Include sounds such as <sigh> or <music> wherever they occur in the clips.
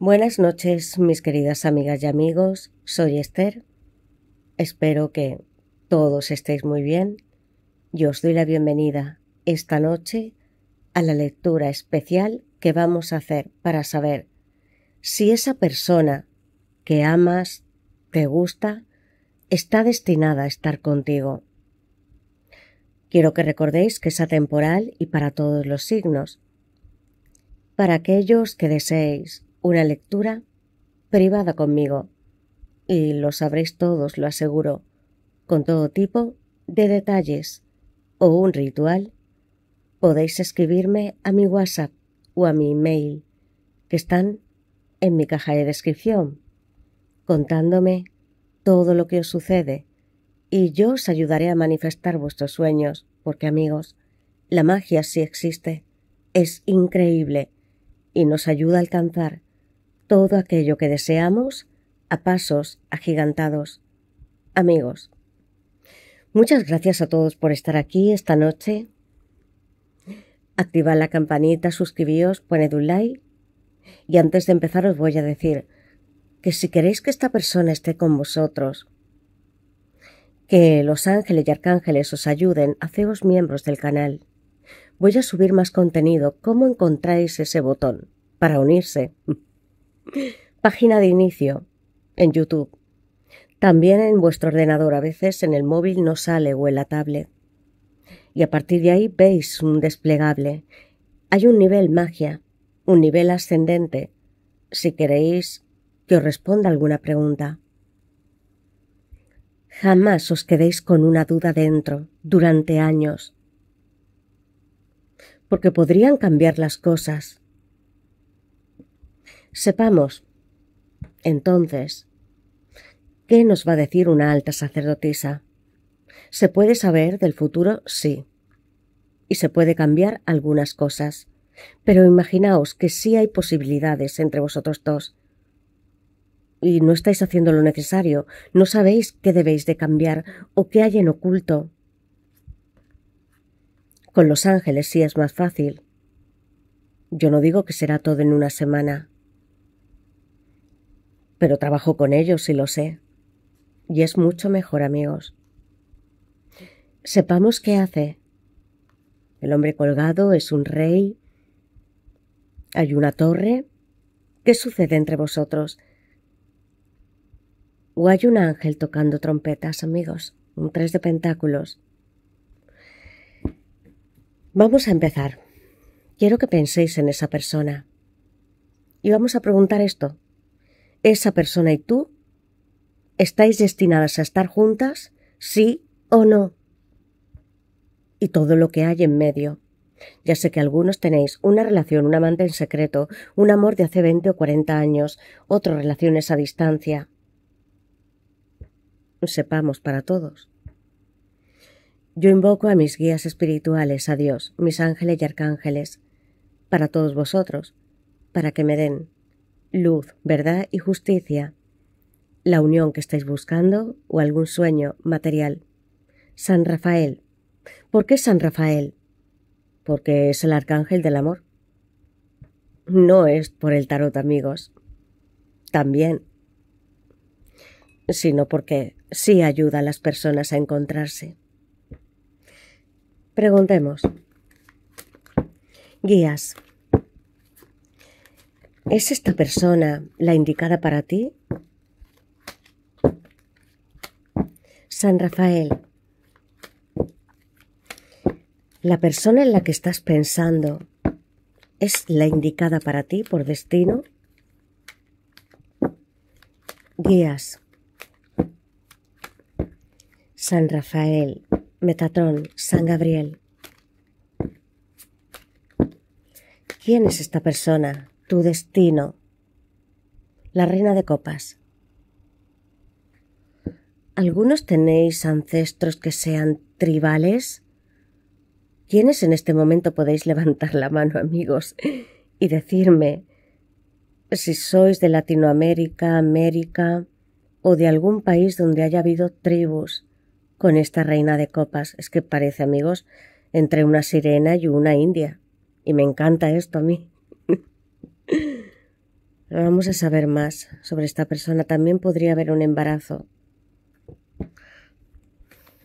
Buenas noches, mis queridas amigas y amigos. Soy Esther. Espero que todos estéis muy bien. Yo os doy la bienvenida esta noche a la lectura especial que vamos a hacer para saber si esa persona que amas, te gusta, está destinada a estar contigo. Quiero que recordéis que es atemporal y para todos los signos. Para aquellos que deseéis una lectura privada conmigo. Y lo sabréis todos, lo aseguro, con todo tipo de detalles o un ritual. Podéis escribirme a mi WhatsApp o a mi email, que están en mi caja de descripción, contándome todo lo que os sucede, y yo os ayudaré a manifestar vuestros sueños, porque amigos, la magia sí existe, es increíble, y nos ayuda a alcanzar todo aquello que deseamos a pasos agigantados. Amigos, muchas gracias a todos por estar aquí esta noche. Activad la campanita, suscribíos, poned un like y antes de empezar os voy a decir que si queréis que esta persona esté con vosotros, que los ángeles y arcángeles os ayuden, haceos miembros del canal. Voy a subir más contenido. ¿Cómo encontráis ese botón para unirse? Página de inicio en YouTube. También en vuestro ordenador, a veces en el móvil no sale o en la tablet. Y a partir de ahí veis un desplegable. Hay un nivel magia, un nivel ascendente, si queréis que os responda alguna pregunta. Jamás os quedéis con una duda dentro durante años, porque podrían cambiar las cosas. Sepamos, entonces, ¿qué nos va a decir una alta sacerdotisa? ¿Se puede saber del futuro? Sí. Y se puede cambiar algunas cosas. Pero imaginaos que sí hay posibilidades entre vosotros dos. Y no estáis haciendo lo necesario, no sabéis qué debéis de cambiar o qué hay en oculto. Con los ángeles sí es más fácil. Yo no digo que será todo en una semana, pero trabajo con ellos y lo sé. Y es mucho mejor, amigos. Sepamos qué hace. El hombre colgado es un rey. Hay una torre. ¿Qué sucede entre vosotros? O hay un ángel tocando trompetas, amigos. Un tres de pentáculos. Vamos a empezar. Quiero que penséis en esa persona. Y vamos a preguntar esto esa persona y tú estáis destinadas a estar juntas, sí o no. Y todo lo que hay en medio. Ya sé que algunos tenéis una relación, un amante en secreto, un amor de hace 20 o 40 años, otras relaciones a distancia. Sepamos para todos. Yo invoco a mis guías espirituales, a Dios, mis ángeles y arcángeles, para todos vosotros, para que me den luz, verdad y justicia, la unión que estáis buscando o algún sueño material. San Rafael. ¿Por qué San Rafael? Porque es el arcángel del amor. No es por el tarot, amigos. También. Sino porque sí ayuda a las personas a encontrarse. Preguntemos. Guías. ¿Es esta persona la indicada para ti? San Rafael, la persona en la que estás pensando es la indicada para ti por destino. Guías. San Rafael, Metatrón, San Gabriel. ¿Quién es esta persona? Tu destino. La reina de copas. ¿Algunos tenéis ancestros que sean tribales? ¿Quiénes en este momento podéis levantar la mano, amigos, y decirme si sois de Latinoamérica, América o de algún país donde haya habido tribus con esta reina de copas? Es que parece, amigos, entre una sirena y una india. Y me encanta esto a mí vamos a saber más sobre esta persona. También podría haber un embarazo.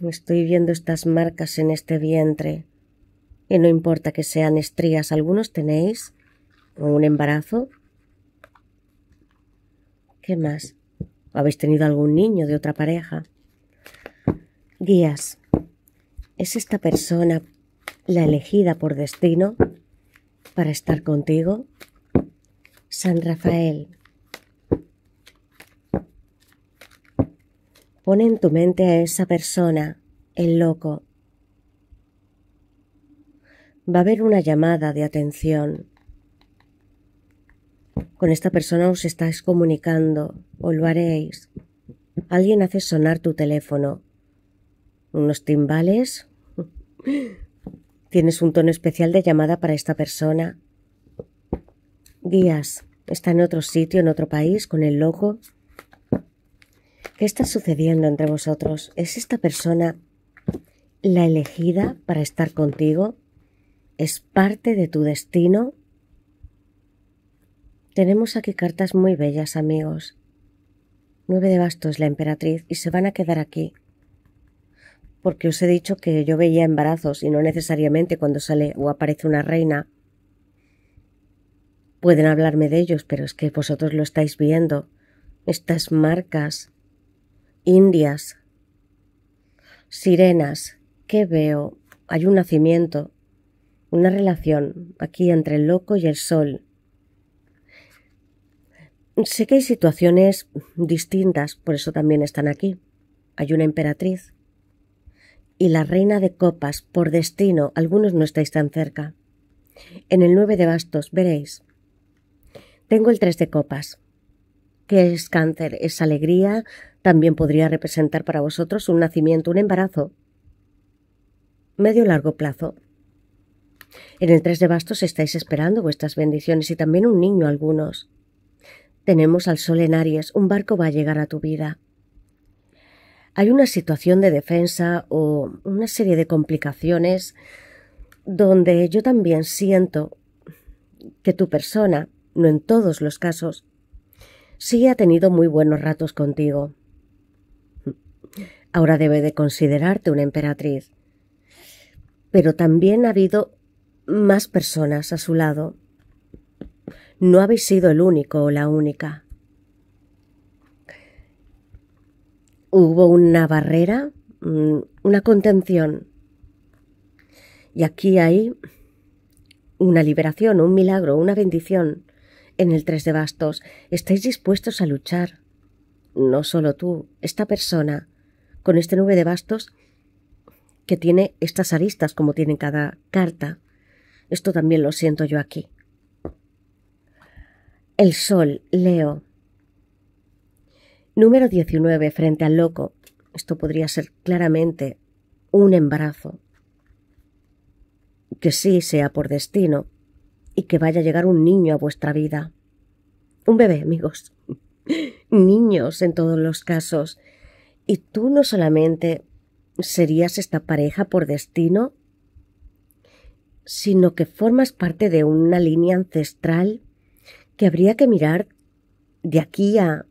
Estoy viendo estas marcas en este vientre. Y no importa que sean estrías, algunos tenéis un embarazo. ¿Qué más? ¿Habéis tenido algún niño de otra pareja? Guías. ¿Es esta persona la elegida por destino para estar contigo? San Rafael. Pon en tu mente a esa persona, el loco. Va a haber una llamada de atención. Con esta persona os estáis comunicando, o lo haréis. Alguien hace sonar tu teléfono. Unos timbales. <laughs> Tienes un tono especial de llamada para esta persona Guías, está en otro sitio, en otro país, con el loco. ¿Qué está sucediendo entre vosotros? ¿Es esta persona la elegida para estar contigo? ¿Es parte de tu destino? Tenemos aquí cartas muy bellas, amigos. Nueve de bastos la emperatriz y se van a quedar aquí. Porque os he dicho que yo veía embarazos y no necesariamente cuando sale o aparece una reina Pueden hablarme de ellos, pero es que vosotros lo estáis viendo. Estas marcas. Indias. Sirenas. ¿Qué veo? Hay un nacimiento. Una relación aquí entre el loco y el sol. Sé que hay situaciones distintas, por eso también están aquí. Hay una emperatriz y la reina de copas, por destino, algunos no estáis tan cerca. En el nueve de bastos, veréis. Tengo el tres de copas. que es cáncer? ¿Es alegría? También podría representar para vosotros un nacimiento, un embarazo. Medio largo plazo. En el tres de bastos estáis esperando vuestras bendiciones y también un niño algunos. Tenemos al sol en Aries, un barco va a llegar a tu vida. Hay una situación de defensa o una serie de complicaciones donde yo también siento que tu persona no en todos los casos, sí ha tenido muy buenos ratos contigo. Ahora debe de considerarte una emperatriz. Pero también ha habido más personas a su lado. No habéis sido el único o la única. Hubo una barrera, mm, una contención. Y aquí hay una liberación, un milagro, una bendición en el Tres de Bastos, estáis dispuestos a luchar. No solo tú, esta persona, con este nube de bastos que tiene estas aristas como tiene cada carta. Esto también lo siento yo aquí. El sol, Leo. Número 19, frente al loco. Esto podría ser claramente un embarazo. Que sí sea por destino, y que vaya a llegar un niño a vuestra vida. Un bebé, amigos. <laughs> Niños en todos los casos. Y tú no solamente serías esta pareja por destino, sino que formas parte de una línea ancestral que habría que mirar de aquí a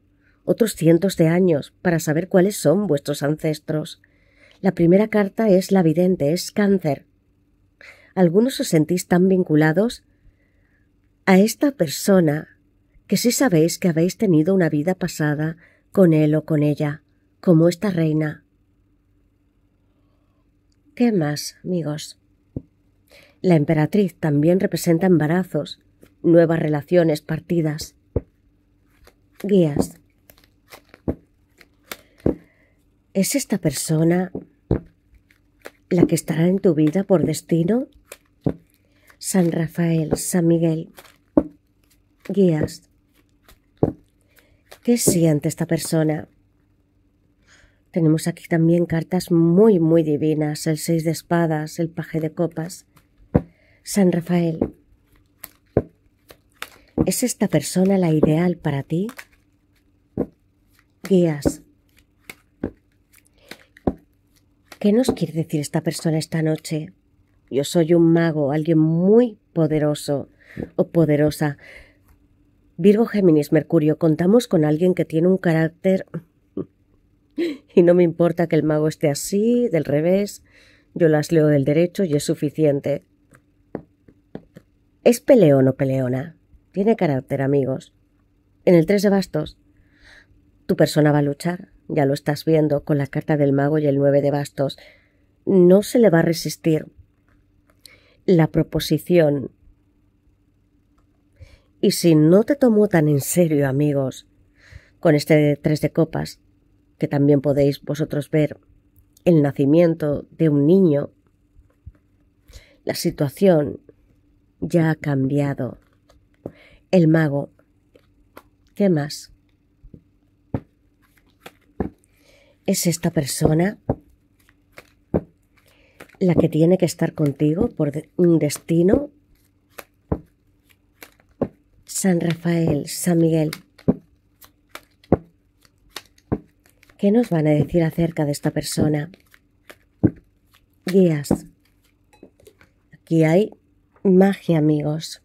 otros cientos de años para saber cuáles son vuestros ancestros. La primera carta es la vidente, es cáncer. Algunos os sentís tan vinculados a esta persona que si sí sabéis que habéis tenido una vida pasada con él o con ella, como esta reina. ¿Qué más, amigos? La emperatriz también representa embarazos, nuevas relaciones, partidas. Guías. ¿Es esta persona la que estará en tu vida por destino? San Rafael, San Miguel, guías. ¿Qué siente esta persona? Tenemos aquí también cartas muy, muy divinas, el seis de espadas, el paje de copas. San Rafael, ¿es esta persona la ideal para ti? Guías. ¿Qué nos quiere decir esta persona esta noche? yo soy un mago, alguien muy poderoso o poderosa. Virgo, Géminis, Mercurio, contamos con alguien que tiene un carácter... <laughs> y no me importa que el mago esté así, del revés, yo las leo del derecho y es suficiente. ¿Es peleón o peleona? Tiene carácter, amigos. En el 3 de bastos, tu persona va a luchar, ya lo estás viendo con la carta del mago y el 9 de bastos. No se le va a resistir, la proposición. Y si no te tomó tan en serio, amigos, con este tres de copas, que también podéis vosotros ver el nacimiento de un niño, la situación ya ha cambiado. El mago. ¿Qué más? Es esta persona la que tiene que estar contigo por un destino. San Rafael, San Miguel. ¿Qué nos van a decir acerca de esta persona? Guías. Aquí hay magia, amigos.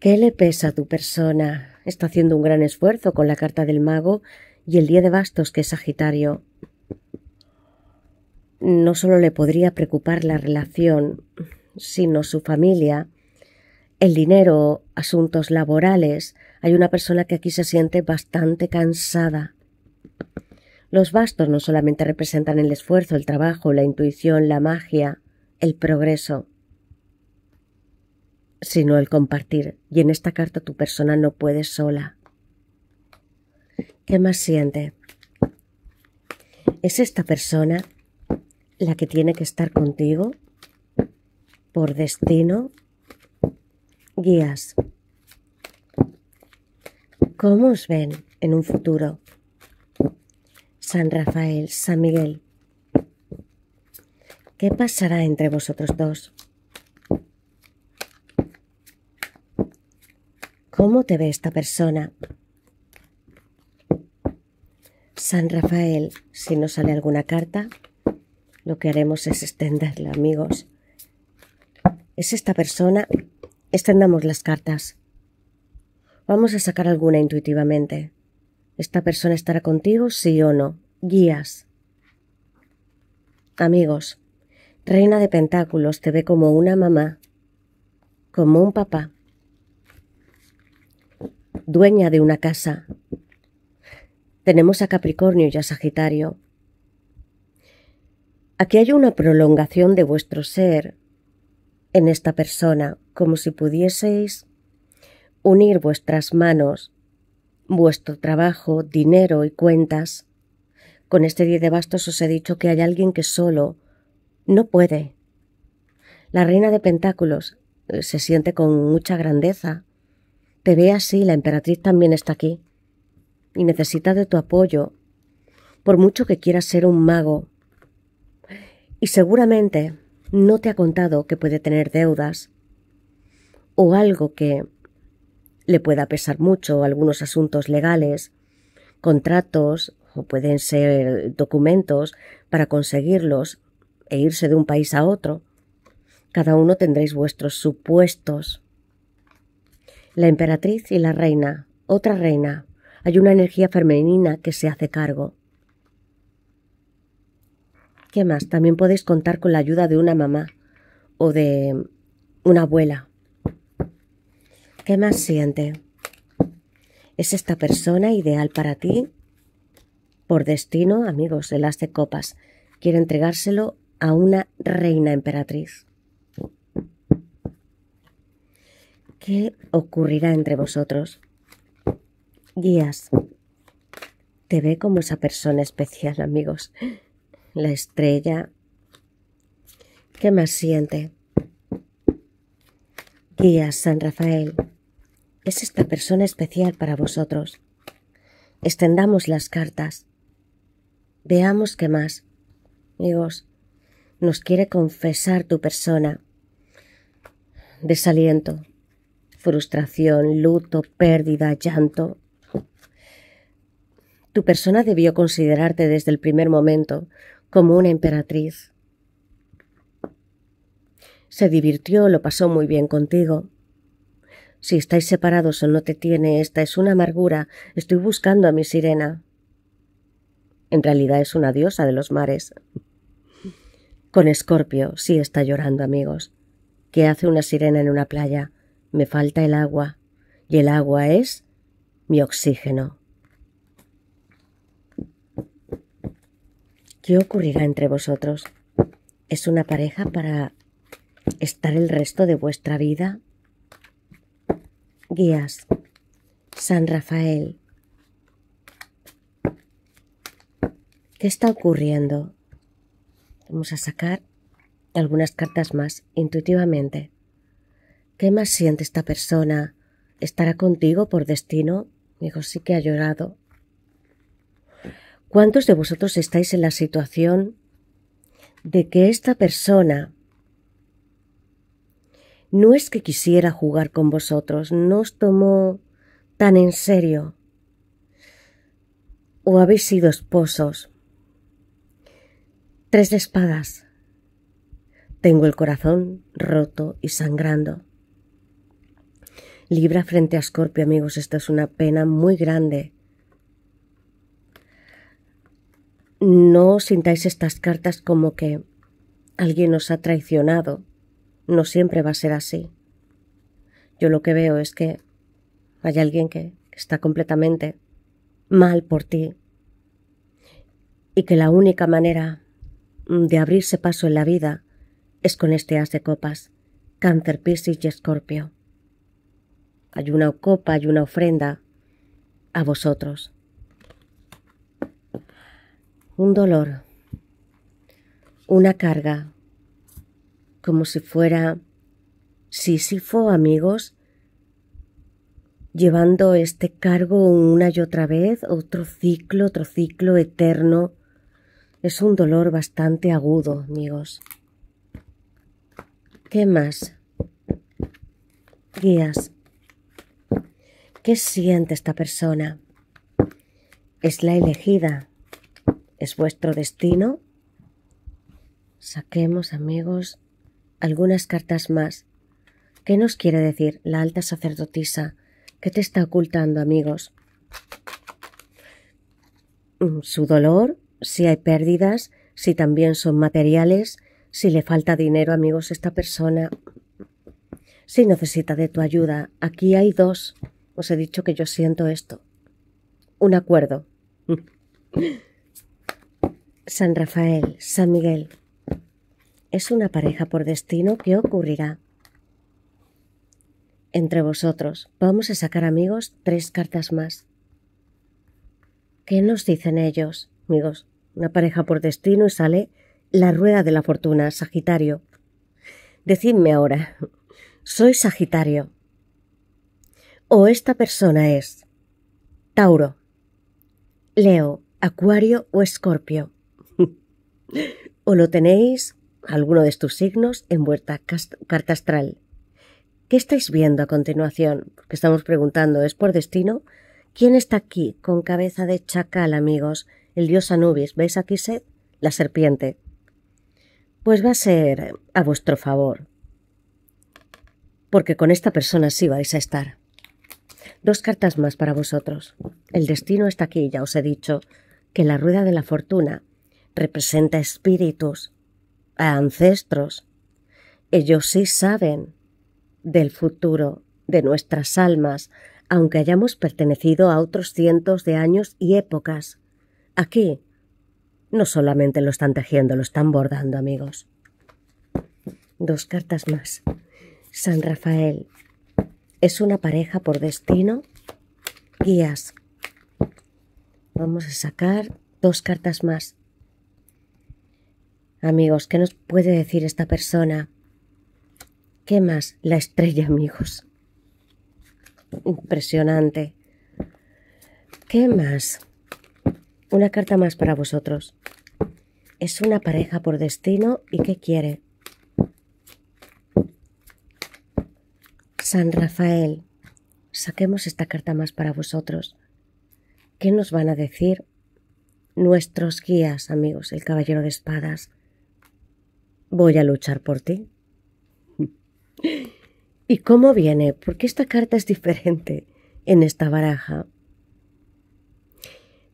¿Qué le pesa a tu persona? Está haciendo un gran esfuerzo con la carta del mago y el día de bastos que es Sagitario. No solo le podría preocupar la relación, sino su familia, el dinero, asuntos laborales. Hay una persona que aquí se siente bastante cansada. Los bastos no solamente representan el esfuerzo, el trabajo, la intuición, la magia, el progreso, sino el compartir. Y en esta carta tu persona no puede sola. ¿Qué más siente? Es esta persona la que tiene que estar contigo por destino, guías. ¿Cómo os ven en un futuro? San Rafael, San Miguel. ¿Qué pasará entre vosotros dos? ¿Cómo te ve esta persona? San Rafael, si no sale alguna carta, lo que haremos es extenderla, amigos. Es esta persona. Extendamos las cartas. Vamos a sacar alguna intuitivamente. ¿Esta persona estará contigo, sí o no? Guías. Amigos, Reina de Pentáculos te ve como una mamá, como un papá, dueña de una casa. Tenemos a Capricornio y a Sagitario. Aquí hay una prolongación de vuestro ser en esta persona, como si pudieseis unir vuestras manos, vuestro trabajo, dinero y cuentas. Con este 10 de bastos os he dicho que hay alguien que solo no puede. La reina de pentáculos eh, se siente con mucha grandeza. Te ve así, la emperatriz también está aquí y necesita de tu apoyo. Por mucho que quieras ser un mago, y seguramente no te ha contado que puede tener deudas o algo que le pueda pesar mucho, algunos asuntos legales, contratos o pueden ser documentos para conseguirlos e irse de un país a otro. Cada uno tendréis vuestros supuestos. La emperatriz y la reina, otra reina, hay una energía femenina que se hace cargo. ¿Qué más? También podéis contar con la ayuda de una mamá o de una abuela. ¿Qué más siente? ¿Es esta persona ideal para ti? Por destino, amigos, el as de copas quiere entregárselo a una reina emperatriz. ¿Qué ocurrirá entre vosotros? Guías, te ve como esa persona especial, amigos la estrella. ¿Qué más siente? Guía San Rafael, es esta persona especial para vosotros. Extendamos las cartas. Veamos qué más. Amigos, nos quiere confesar tu persona. Desaliento, frustración, luto, pérdida, llanto. Tu persona debió considerarte desde el primer momento como una emperatriz. Se divirtió, lo pasó muy bien contigo. Si estáis separados o no te tiene, esta es una amargura. Estoy buscando a mi sirena. En realidad es una diosa de los mares. Con Escorpio sí está llorando, amigos. ¿Qué hace una sirena en una playa? Me falta el agua. Y el agua es mi oxígeno. ¿Qué ocurrirá entre vosotros? ¿Es una pareja para estar el resto de vuestra vida? Guías. San Rafael. ¿Qué está ocurriendo? Vamos a sacar algunas cartas más intuitivamente. ¿Qué más siente esta persona? ¿Estará contigo por destino? Mi sí que ha llorado. ¿Cuántos de vosotros estáis en la situación de que esta persona no es que quisiera jugar con vosotros, no os tomó tan en serio? ¿O habéis sido esposos? Tres de espadas. Tengo el corazón roto y sangrando. Libra frente a Scorpio, amigos, esta es una pena muy grande no sintáis estas cartas como que alguien os ha traicionado. No siempre va a ser así. Yo lo que veo es que hay alguien que está completamente mal por ti y que la única manera de abrirse paso en la vida es con este as de copas, cáncer, piscis y escorpio. Hay una copa hay una ofrenda a vosotros un dolor, una carga, como si fuera Sísifo, amigos, llevando este cargo una y otra vez, otro ciclo, otro ciclo eterno. Es un dolor bastante agudo, amigos. ¿Qué más? Guías. ¿Qué siente esta persona? Es la elegida, es vuestro destino? Saquemos, amigos, algunas cartas más. ¿Qué nos quiere decir la alta sacerdotisa? ¿Qué te está ocultando, amigos? Mm, su dolor, si hay pérdidas, si también son materiales, si le falta dinero, amigos, esta persona, si necesita de tu ayuda. Aquí hay dos. Os he dicho que yo siento esto. Un acuerdo. <laughs> San Rafael, San Miguel. Es una pareja por destino que ocurrirá. Entre vosotros vamos a sacar amigos tres cartas más. ¿Qué nos dicen ellos, amigos? Una pareja por destino y sale la rueda de la fortuna, Sagitario. Decidme ahora, ¿soy Sagitario? ¿O esta persona es Tauro, Leo, Acuario o Escorpio? o lo tenéis, alguno de estos signos, en vuestra carta astral. ¿Qué estáis viendo a continuación? Porque estamos preguntando, ¿es por destino? ¿Quién está aquí con cabeza de chacal, amigos? El dios Anubis. ¿Veis aquí sed? La serpiente. Pues va a ser a vuestro favor. Porque con esta persona sí vais a estar. Dos cartas más para vosotros. El destino está aquí, ya os he dicho, que la rueda de la fortuna representa espíritus, a ancestros. Ellos sí saben del futuro de nuestras almas, aunque hayamos pertenecido a otros cientos de años y épocas. Aquí no solamente lo están tejiendo, lo están bordando, amigos. Dos cartas más. San Rafael. ¿Es una pareja por destino? Guías. Vamos a sacar dos cartas más. Amigos, ¿qué nos puede decir esta persona? ¿Qué más? La estrella, amigos. Impresionante. ¿Qué más? Una carta más para vosotros. Es una pareja por destino y ¿qué quiere? San Rafael, saquemos esta carta más para vosotros. ¿Qué nos van a decir nuestros guías, amigos, el Caballero de Espadas? Voy a luchar por ti. ¿Y cómo viene? ¿Por qué esta carta es diferente en esta baraja.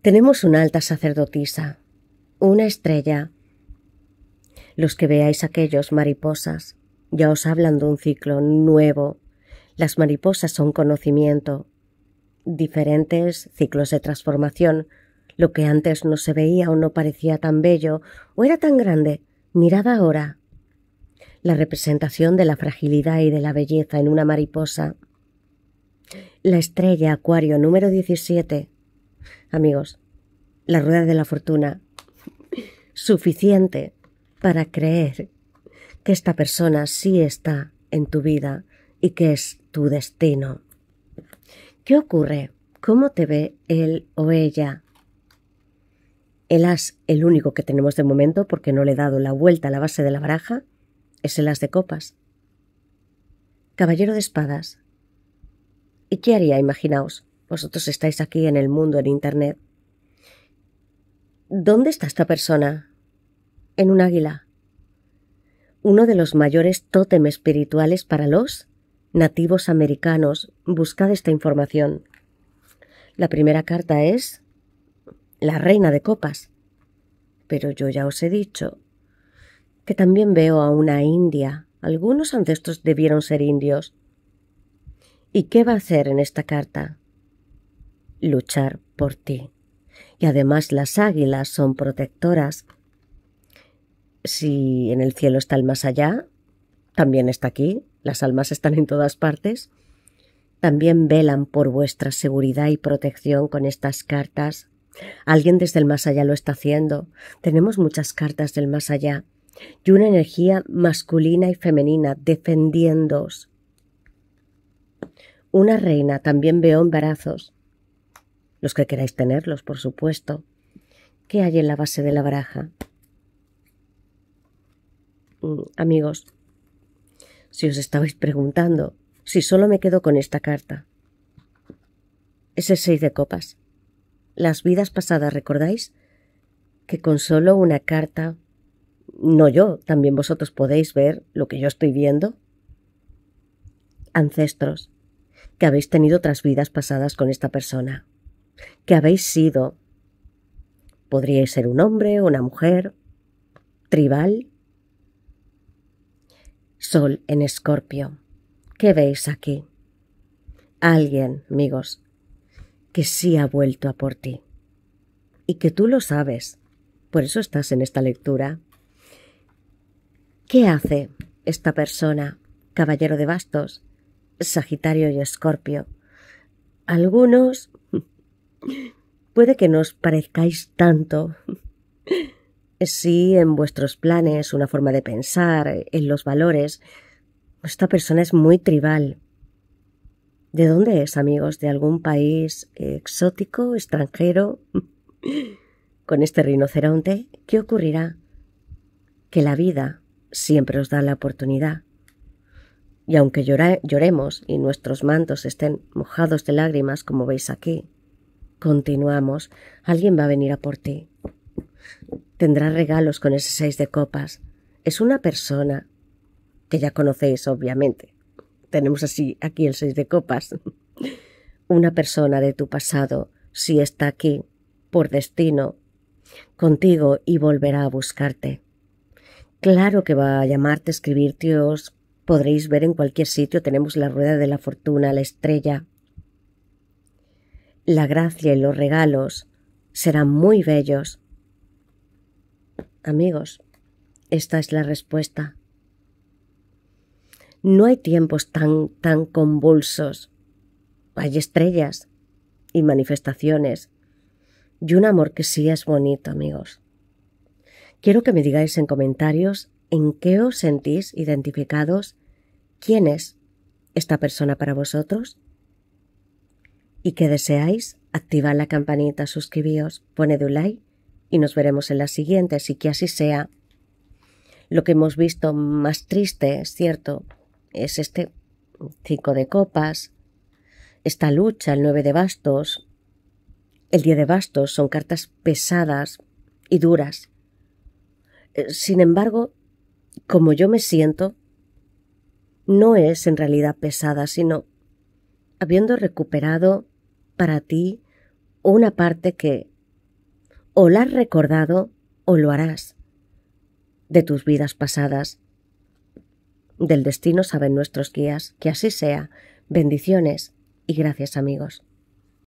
Tenemos una alta sacerdotisa, una estrella. Los que veáis aquellos mariposas ya os hablan de un ciclo nuevo. Las mariposas son conocimiento, diferentes ciclos de transformación. Lo que antes no se veía o no parecía tan bello o era tan grande Mirad ahora la representación de la fragilidad y de la belleza en una mariposa. La estrella Acuario número 17. Amigos, la rueda de la fortuna. Suficiente para creer que esta persona sí está en tu vida y que es tu destino. ¿Qué ocurre? ¿Cómo te ve él o ella? El as, el único que tenemos de momento porque no le he dado la vuelta a la base de la baraja, es el as de copas. Caballero de espadas. ¿Y qué haría? Imaginaos, vosotros estáis aquí en el mundo, en Internet. ¿Dónde está esta persona? En un águila. Uno de los mayores tótemes espirituales para los nativos americanos. Buscad esta información. La primera carta es la reina de copas. Pero yo ya os he dicho que también veo a una india. Algunos ancestros debieron ser indios. ¿Y qué va a hacer en esta carta? Luchar por ti. Y además las águilas son protectoras. Si en el cielo está el más allá, también está aquí. Las almas están en todas partes. También velan por vuestra seguridad y protección con estas cartas Alguien desde el más allá lo está haciendo. Tenemos muchas cartas del más allá y una energía masculina y femenina defendiéndoos. Una reina también veo embarazos. Los que queráis tenerlos, por supuesto. ¿Qué hay en la base de la baraja? Mm, amigos, si os estabais preguntando, si solo me quedo con esta carta, ese seis de copas las vidas pasadas, ¿recordáis? Que con solo una carta, no yo, también vosotros podéis ver lo que yo estoy viendo. Ancestros, que habéis tenido otras vidas pasadas con esta persona, que habéis sido, podríais ser un hombre, una mujer, tribal. Sol en escorpio. ¿Qué veis aquí? Alguien, amigos, que sí ha vuelto a por ti. Y que tú lo sabes, por eso estás en esta lectura. ¿Qué hace esta persona, caballero de bastos, Sagitario y Escorpio? Algunos puede que nos parezcáis tanto. Sí, en vuestros planes, una forma de pensar, en los valores, esta persona es muy tribal, ¿De dónde es, amigos? ¿De algún país exótico, extranjero? <laughs> Con este rinoceronte, ¿qué ocurrirá? Que la vida siempre os da la oportunidad. Y aunque lloremos y nuestros mantos estén mojados de lágrimas, como veis aquí, continuamos, alguien va a venir a por ti. Tendrá regalos con ese seis de copas. Es una persona que ya conocéis, obviamente tenemos así aquí el seis de copas. Una persona de tu pasado, si está aquí, por destino, contigo y volverá a buscarte. Claro que va a llamarte, escribirte, os podréis ver en cualquier sitio, tenemos la rueda de la fortuna, la estrella. La gracia y los regalos serán muy bellos. Amigos, esta es la respuesta. No hay tiempos tan, tan convulsos. Hay estrellas y manifestaciones y un amor que sí es bonito, amigos. Quiero que me digáis en comentarios en qué os sentís identificados, quién es esta persona para vosotros y qué deseáis, activad la campanita, suscribíos, poned un like y nos veremos en la siguiente, y que así sea. Lo que hemos visto más triste, es cierto, es este cinco de copas, esta lucha, el nueve de bastos, el diez de bastos, son cartas pesadas y duras. Eh, sin embargo, como yo me siento, no es en realidad pesada, sino habiendo recuperado para ti una parte que o la has recordado o lo harás de tus vidas pasadas del destino saben nuestros guías. Que así sea. Bendiciones y gracias amigos.